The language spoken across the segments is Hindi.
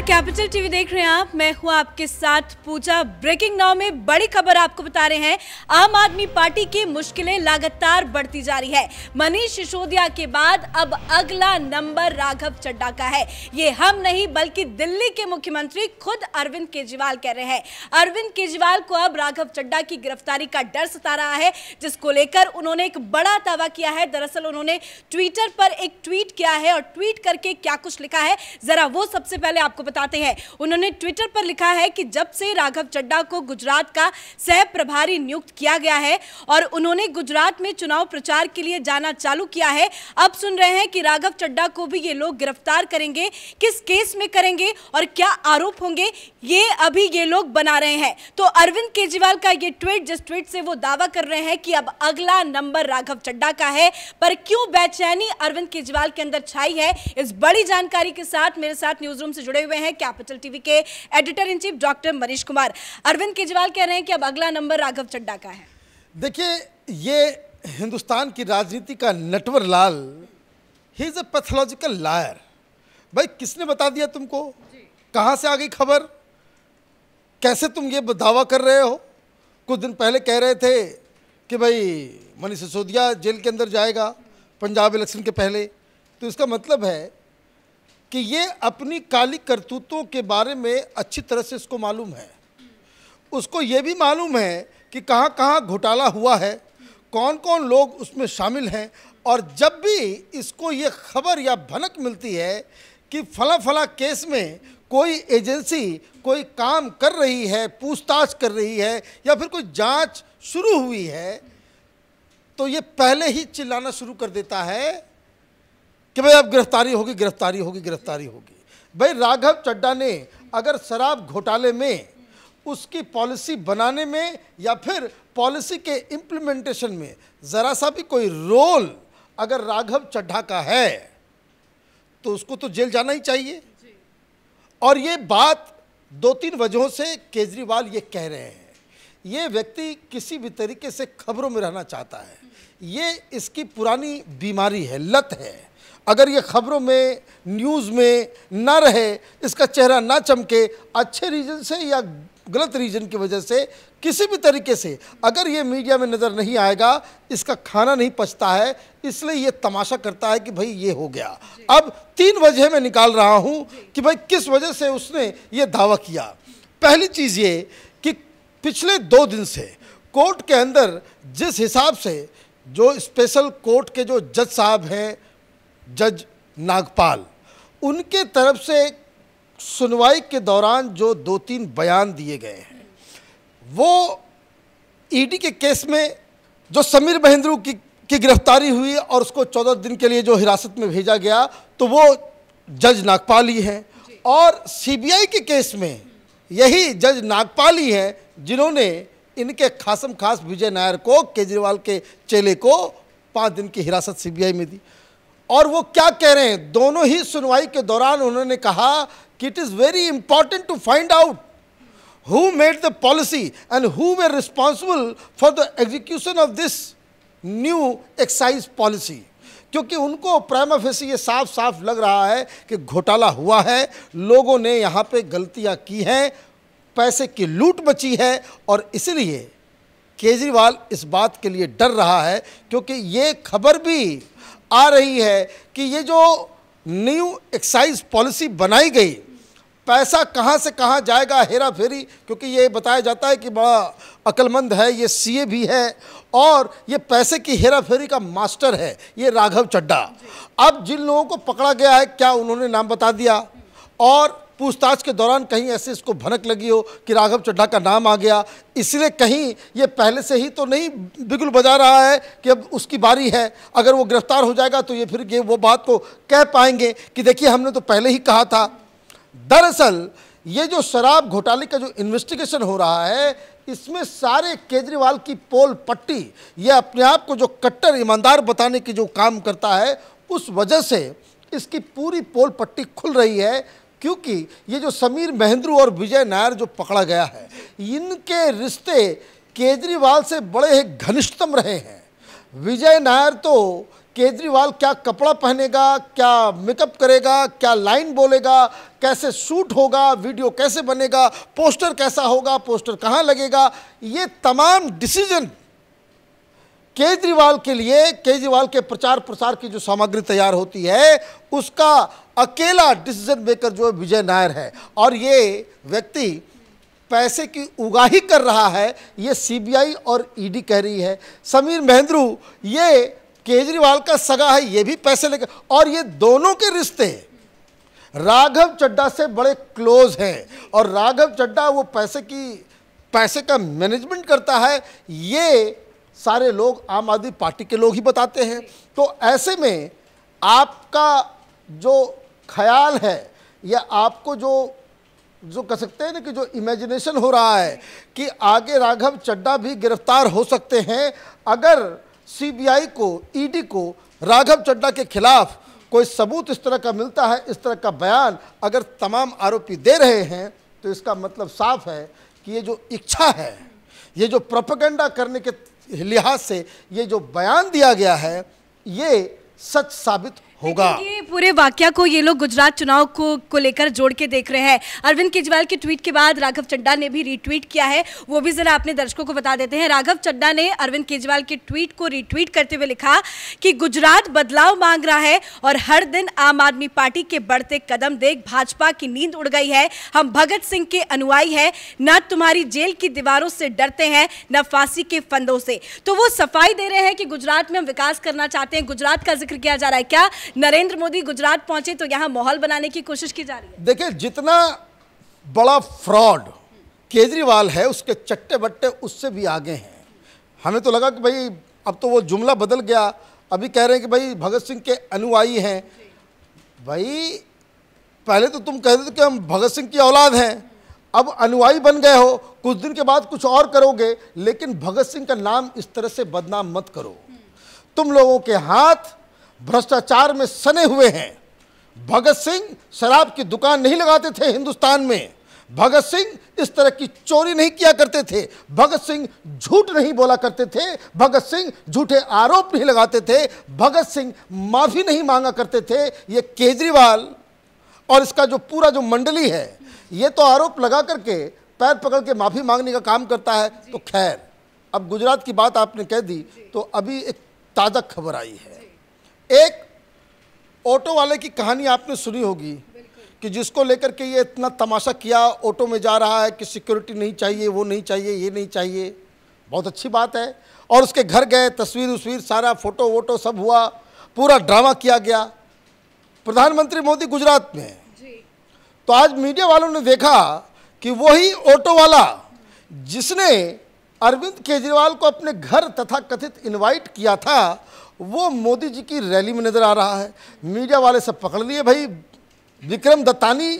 नमस्कार कैपिटल टीवी देख रहे हैं आप मैं हूं आपके साथ पूजा ब्रेकिंग नाउ में बड़ी खबर आपको बता रहे हैं आम आदमी पार्टी की मुश्किलें लगातार बढ़ती जा रही है मनीष सिसोदिया के बाद अब अगला नंबर राघव चड्डा का है ये हम नहीं बल्कि दिल्ली के मुख्यमंत्री खुद अरविंद केजरीवाल कह रहे हैं अरविंद केजरीवाल को अब राघव चड्डा की गिरफ्तारी का डर सता रहा है जिसको लेकर उन्होंने एक बड़ा दावा किया है दरअसल उन्होंने ट्विटर पर एक ट्वीट किया है और ट्वीट करके क्या कुछ लिखा है जरा वो सबसे पहले आपको बताते हैं उन्होंने ट्विटर पर लिखा है कि जब से राघव चड्डा को गुजरात का सह प्रभारी नियुक्त किया गया है और उन्होंने गुजरात में चुनाव प्रचार के लिए जाना चालू किया है अब सुन रहे हैं कि राघव चड्डा को भी ये लोग गिरफ्तार करेंगे किस केस में करेंगे और क्या आरोप होंगे ये अभी ये लोग बना रहे हैं तो अरविंद केजरीवाल का ये ट्वीट जिस ट्वीट से वो दावा कर रहे हैं कि अब अगला नंबर राघव चड्डा का है पर क्यों बेचैनी अरविंद केजरीवाल के अंदर छाई है इस बड़ी जानकारी के साथ मेरे साथ न्यूज रूम से जुड़े हुए हैं कैपिटल टीवी के editor in chief doctor Manish Kumar Arvind Kejriwal कह रहे हैं कि अब अगला नंबर राघव चड्डा का है देखिए ये हिंदुस्तान की राजनीति का नटवर लाल ही इज़ अ पैथोलॉजिकल लायर भाई किसने बता दिया तुमको कहाँ से आ गई खबर कैसे तुम ये दावा कर रहे हो कुछ दिन पहले कह रहे थे कि भाई मनीष सिसोदिया जेल के अंदर जाएगा पंजाब इलेक्शन के पहले तो इसका मतलब है कि ये अपनी काली करतूतों के बारे में अच्छी तरह से इसको मालूम है उसको ये भी मालूम है कि कहाँ कहाँ घोटाला हुआ है कौन कौन लोग उसमें शामिल हैं और जब भी इसको ये खबर या भनक मिलती है कि फला फला केस में कोई एजेंसी कोई काम कर रही है पूछताछ कर रही है या फिर कोई जांच शुरू हुई है तो ये पहले ही चिल्लाना शुरू कर देता है कि भाई अब गिरफ्तारी होगी गिरफ्तारी होगी गिरफ्तारी होगी भाई राघव चड्डा ने अगर शराब घोटाले में उसकी पॉलिसी बनाने में या फिर पॉलिसी के इम्प्लीमेंटेशन में ज़रा सा भी कोई रोल अगर राघव चड्ढा का है तो उसको तो जेल जाना ही चाहिए और ये बात दो तीन वजहों से केजरीवाल ये कह रहे हैं ये व्यक्ति किसी भी तरीके से खबरों में रहना चाहता है ये इसकी पुरानी बीमारी है लत है अगर ये ख़बरों में न्यूज़ में ना रहे इसका चेहरा ना चमके अच्छे रीज़न से या गलत रीज़न की वजह से किसी भी तरीके से अगर ये मीडिया में नज़र नहीं आएगा इसका खाना नहीं पचता है इसलिए ये तमाशा करता है कि भाई ये हो गया अब तीन वजह में निकाल रहा हूँ कि भाई किस वजह से उसने ये दावा किया पहली चीज़ ये कि पिछले दो दिन से कोर्ट के अंदर जिस हिसाब से जो स्पेशल कोर्ट के जो जज साहब हैं जज नागपाल उनके तरफ से सुनवाई के दौरान जो दो तीन बयान दिए गए हैं वो ईडी e के केस में जो समीर महेंद्रू की की गिरफ्तारी हुई और उसको चौदह दिन के लिए जो हिरासत में भेजा गया तो वो जज नागपाल ही हैं और सीबीआई के केस में यही जज नागपाल ही हैं जिन्होंने इनके खासम खास विजय नायर को केजरीवाल के चेले को पाँच दिन की हिरासत सीबीआई में दी और वो क्या कह रहे हैं दोनों ही सुनवाई के दौरान उन्होंने कहा कि it is very important to find out who made the policy and who were responsible for the execution of this new excise policy क्योंकि उनको प्राइम ऑफिस ये साफ साफ लग रहा है कि घोटाला हुआ है लोगों ने यहाँ पे गलतियाँ की हैं पैसे की लूट मची है और इसलिए केजरीवाल इस बात के लिए डर रहा है क्योंकि ये खबर भी आ रही है कि ये जो न्यू एक्साइज पॉलिसी बनाई गई पैसा कहाँ से कहाँ जाएगा हेरा फेरी क्योंकि ये बताया जाता है कि बड़ा अक्लमंद है ये सीए भी है और ये पैसे की हेरा फेरी का मास्टर है ये राघव चड्डा अब जिन लोगों को पकड़ा गया है क्या उन्होंने नाम बता दिया और पूछताछ के दौरान कहीं ऐसे इसको भनक लगी हो कि राघव चड्ढा का नाम आ गया इसलिए कहीं ये पहले से ही तो नहीं बिगुल बजा रहा है कि अब उसकी बारी है अगर वो गिरफ्तार हो जाएगा तो ये फिर ये वो बात को कह पाएंगे कि देखिए हमने तो पहले ही कहा था दरअसल ये जो शराब घोटाले का जो इन्वेस्टिगेशन हो रहा है इसमें सारे केजरीवाल की पोल पट्टी या अपने आप को जो कट्टर ईमानदार बताने की जो काम करता है उस वजह से इसकी पूरी पोल पट्टी खुल रही है क्योंकि ये जो समीर महेंद्रू और विजय नायर जो पकड़ा गया है इनके रिश्ते केजरीवाल से बड़े ही घनिष्ठतम रहे हैं विजय नायर तो केजरीवाल क्या कपड़ा पहनेगा क्या मेकअप करेगा क्या लाइन बोलेगा कैसे शूट होगा वीडियो कैसे बनेगा पोस्टर कैसा होगा पोस्टर कहाँ लगेगा ये तमाम डिसीजन केजरीवाल के लिए केजरीवाल के प्रचार प्रसार की जो सामग्री तैयार होती है उसका अकेला डिसीजन मेकर जो है विजय नायर है और ये व्यक्ति पैसे की उगाही कर रहा है ये सीबीआई और ईडी e कह रही है समीर महेंद्रू ये केजरीवाल का सगा है ये भी पैसे लेकर और ये दोनों के रिश्ते राघव चड्डा से बड़े क्लोज हैं और राघव चड्डा वो पैसे की पैसे का मैनेजमेंट करता है ये सारे लोग आम आदमी पार्टी के लोग ही बताते हैं तो ऐसे में आपका जो ख्याल है या आपको जो जो कह सकते हैं ना कि जो इमेजिनेशन हो रहा है कि आगे राघव चड्डा भी गिरफ्तार हो सकते हैं अगर सीबीआई को ईडी e को राघव चड्डा के खिलाफ कोई सबूत इस तरह का मिलता है इस तरह का बयान अगर तमाम आरोपी दे रहे हैं तो इसका मतलब साफ है कि ये जो इच्छा है ये जो प्रोपेगेंडा करने के लिहाज से ये जो बयान दिया गया है ये सच साबित होगा ये पूरे वाक्य को ये लोग गुजरात चुनाव को को लेकर जोड़ के देख रहे हैं अरविंद केजरीवाल के ट्वीट के बाद राघव चड्डा ने भी रीट्वीट किया है वो भी जरा अपने दर्शकों को बता देते हैं राघव चड्डा ने अरविंद केजरीवाल के ट्वीट को रीट्वीट करते हुए लिखा कि गुजरात बदलाव मांग रहा है और हर दिन आम आदमी पार्टी के बढ़ते कदम देख भाजपा की नींद उड़ गई है हम भगत सिंह के अनुयायी है न तुम्हारी जेल की दीवारों से डरते हैं न फांसी के फंदों से तो वो सफाई दे रहे हैं कि गुजरात में हम विकास करना चाहते हैं गुजरात का जिक्र किया जा रहा है क्या नरेंद्र मोदी गुजरात पहुंचे तो यहां माहौल बनाने की कोशिश की जा रही है देखिए जितना बड़ा फ्रॉड केजरीवाल है उसके चट्टे बट्टे उससे भी आगे हैं हमें तो लगा कि भाई अब तो वो जुमला बदल गया अभी कह रहे हैं कि भाई भगत सिंह के अनुयायी हैं भाई पहले तो तुम कह रहे थे कि हम भगत सिंह की औलाद हैं अब अनुयायी बन गए हो कुछ दिन के बाद कुछ और करोगे लेकिन भगत सिंह का नाम इस तरह से बदनाम मत करो तुम लोगों के हाथ भ्रष्टाचार में सने हुए हैं भगत सिंह शराब की दुकान नहीं लगाते थे हिंदुस्तान में भगत सिंह इस तरह की चोरी नहीं किया करते थे भगत सिंह झूठ नहीं बोला करते थे भगत सिंह झूठे आरोप नहीं लगाते थे भगत सिंह माफी नहीं मांगा करते थे ये केजरीवाल और इसका जो पूरा जो मंडली है ये तो आरोप लगा करके पैर पकड़ के माफी मांगने का काम करता है तो खैर अब गुजरात की बात आपने कह दी तो अभी एक ताज़ा खबर आई है एक ऑटो वाले की कहानी आपने सुनी होगी कि जिसको लेकर के ये इतना तमाशा किया ऑटो में जा रहा है कि सिक्योरिटी नहीं चाहिए वो नहीं चाहिए ये नहीं चाहिए बहुत अच्छी बात है और उसके घर गए तस्वीर उस्वीर सारा फोटो वोटो सब हुआ पूरा ड्रामा किया गया प्रधानमंत्री मोदी गुजरात में तो आज मीडिया वालों ने देखा कि वही ऑटो वाला जिसने अरविंद केजरीवाल को अपने घर तथा कथित इन्वाइट किया था वो मोदी जी की रैली में नज़र आ रहा है मीडिया वाले सब पकड़ लिए भाई विक्रम दत्तानी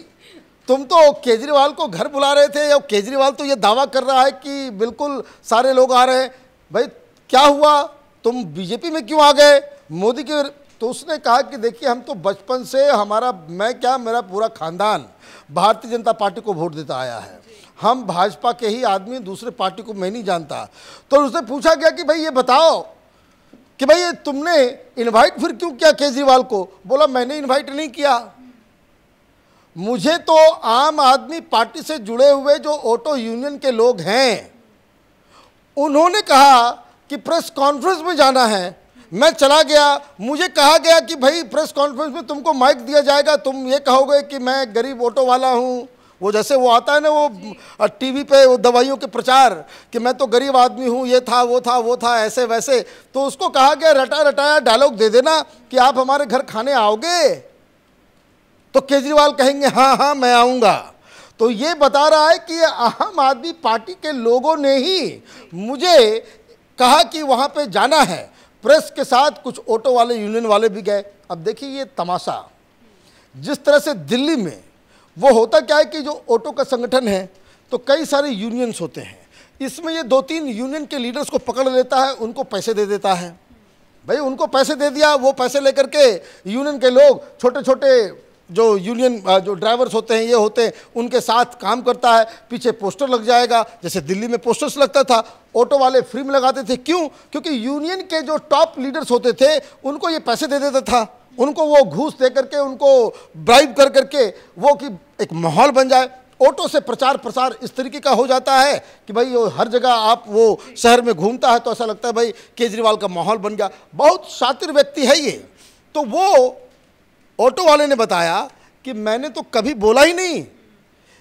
तुम तो केजरीवाल को घर बुला रहे थे और केजरीवाल तो ये दावा कर रहा है कि बिल्कुल सारे लोग आ रहे हैं भाई क्या हुआ तुम बीजेपी में क्यों आ गए मोदी के तो उसने कहा कि देखिए हम तो बचपन से हमारा मैं क्या मेरा पूरा खानदान भारतीय जनता पार्टी को वोट देता आया है हम भाजपा के ही आदमी दूसरे पार्टी को मैं नहीं जानता तो उसने पूछा गया कि भाई ये बताओ कि भाई तुमने इनवाइट फिर क्यों किया केजरीवाल को बोला मैंने इनवाइट नहीं किया मुझे तो आम आदमी पार्टी से जुड़े हुए जो ऑटो यूनियन के लोग हैं उन्होंने कहा कि प्रेस कॉन्फ्रेंस में जाना है मैं चला गया मुझे कहा गया कि भाई प्रेस कॉन्फ्रेंस में तुमको माइक दिया जाएगा तुम ये कहोगे कि मैं गरीब ऑटो वाला हूँ वो जैसे वो आता है ना वो टीवी पे वो दवाइयों के प्रचार कि मैं तो गरीब आदमी हूँ ये था वो था वो था ऐसे वैसे तो उसको कहा गया रटा रटाया डायलॉग दे देना कि आप हमारे घर खाने आओगे तो केजरीवाल कहेंगे हाँ हाँ मैं आऊँगा तो ये बता रहा है कि आम आदमी पार्टी के लोगों ने ही मुझे कहा कि वहाँ पर जाना है प्रेस के साथ कुछ ऑटो वाले यूनियन वाले भी गए अब देखिए ये तमाशा जिस तरह से दिल्ली में वो होता क्या है कि जो ऑटो का संगठन है तो कई सारे यूनियंस होते हैं इसमें ये दो तीन यूनियन के लीडर्स को पकड़ लेता है उनको पैसे दे देता है भाई उनको पैसे दे दिया वो पैसे लेकर के यूनियन के लोग छोटे छोटे जो यूनियन जो ड्राइवर्स होते हैं ये होते हैं उनके साथ काम करता है पीछे पोस्टर लग जाएगा जैसे दिल्ली में पोस्टर्स लगता था ऑटो वाले फ्री में लगाते थे क्यों क्योंकि यूनियन के जो टॉप लीडर्स होते थे उनको ये पैसे दे देता था उनको वो घूस दे करके उनको ब्राइब कर करके वो कि एक माहौल बन जाए ऑटो से प्रचार प्रसार इस तरीके का हो जाता है कि भाई वो हर जगह आप वो शहर में घूमता है तो ऐसा लगता है भाई केजरीवाल का माहौल बन गया बहुत शातिर व्यक्ति है ये तो वो ऑटो वाले ने बताया कि मैंने तो कभी बोला ही नहीं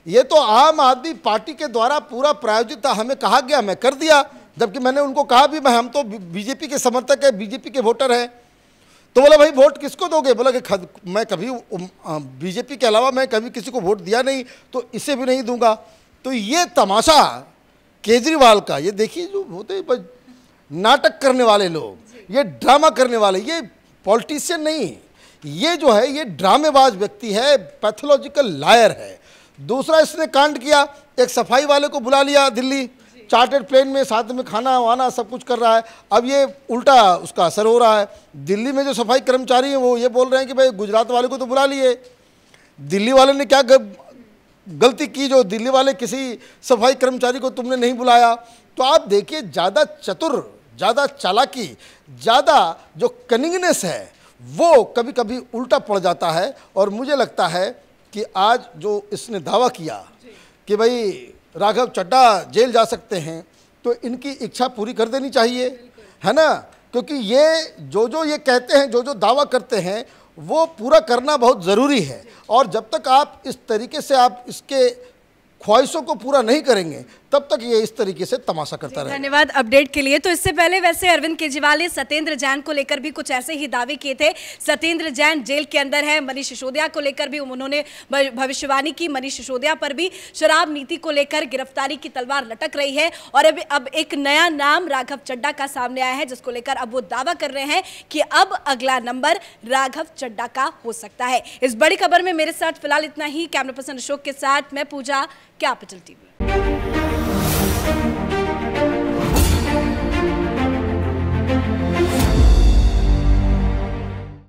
ये तो आम आदमी पार्टी के द्वारा पूरा प्रायोजित था हमें कहा गया मैं कर दिया जबकि मैंने उनको कहा भी मैं हम तो बीजेपी के समर्थक है बीजेपी के वोटर हैं तो बोला भाई वोट किसको दोगे बोला कि खद, मैं कभी बीजेपी के अलावा मैं कभी किसी को वोट दिया नहीं तो इसे भी नहीं दूंगा तो ये तमाशा केजरीवाल का ये देखिए जो होते नाटक करने वाले लोग ये ड्रामा करने वाले ये पॉलिटिशियन नहीं ये जो है ये ड्रामेबाज व्यक्ति है पैथोलॉजिकल लायर है दूसरा इसने कांड किया एक सफाई वाले को बुला लिया दिल्ली चार्टर्ड प्लेन में साथ में खाना वाना सब कुछ कर रहा है अब ये उल्टा उसका असर हो रहा है दिल्ली में जो सफाई कर्मचारी हैं वो ये बोल रहे हैं कि भाई गुजरात वाले को तो बुला लिए दिल्ली वाले ने क्या गलती की जो दिल्ली वाले किसी सफाई कर्मचारी को तुमने नहीं बुलाया तो आप देखिए ज़्यादा चतुर ज़्यादा चालाकी ज़्यादा जो कनिंगनेस है वो कभी कभी उल्टा पड़ जाता है और मुझे लगता है कि आज जो इसने दावा किया कि भाई राघव चड्डा जेल जा सकते हैं तो इनकी इच्छा पूरी कर देनी चाहिए है ना क्योंकि ये जो जो ये कहते हैं जो जो दावा करते हैं वो पूरा करना बहुत ज़रूरी है और जब तक आप इस तरीके से आप इसके ख्वाहिशों को पूरा नहीं करेंगे तब तक ये इस तरीके से तमाशा करता रहे धन्यवाद अपडेट के लिए तो इससे पहले वैसे अरविंद केजरीवाल ने सत्येंद्र जैन को लेकर भी कुछ ऐसे ही दावे किए थे सत्येंद्र जैन जेल के अंदर है मनीष सिसोदिया को लेकर भी उन्होंने भविष्यवाणी की मनीष सिसोदिया पर भी शराब नीति को लेकर गिरफ्तारी की तलवार लटक रही है और अब अब एक नया नाम राघव चड्डा का सामने आया है जिसको लेकर अब वो दावा कर रहे हैं कि अब अगला नंबर राघव चड्डा का हो सकता है इस बड़ी खबर में मेरे साथ फिलहाल इतना ही कैमरा पर्सन अशोक के साथ मैं पूजा कैपिटल टीवी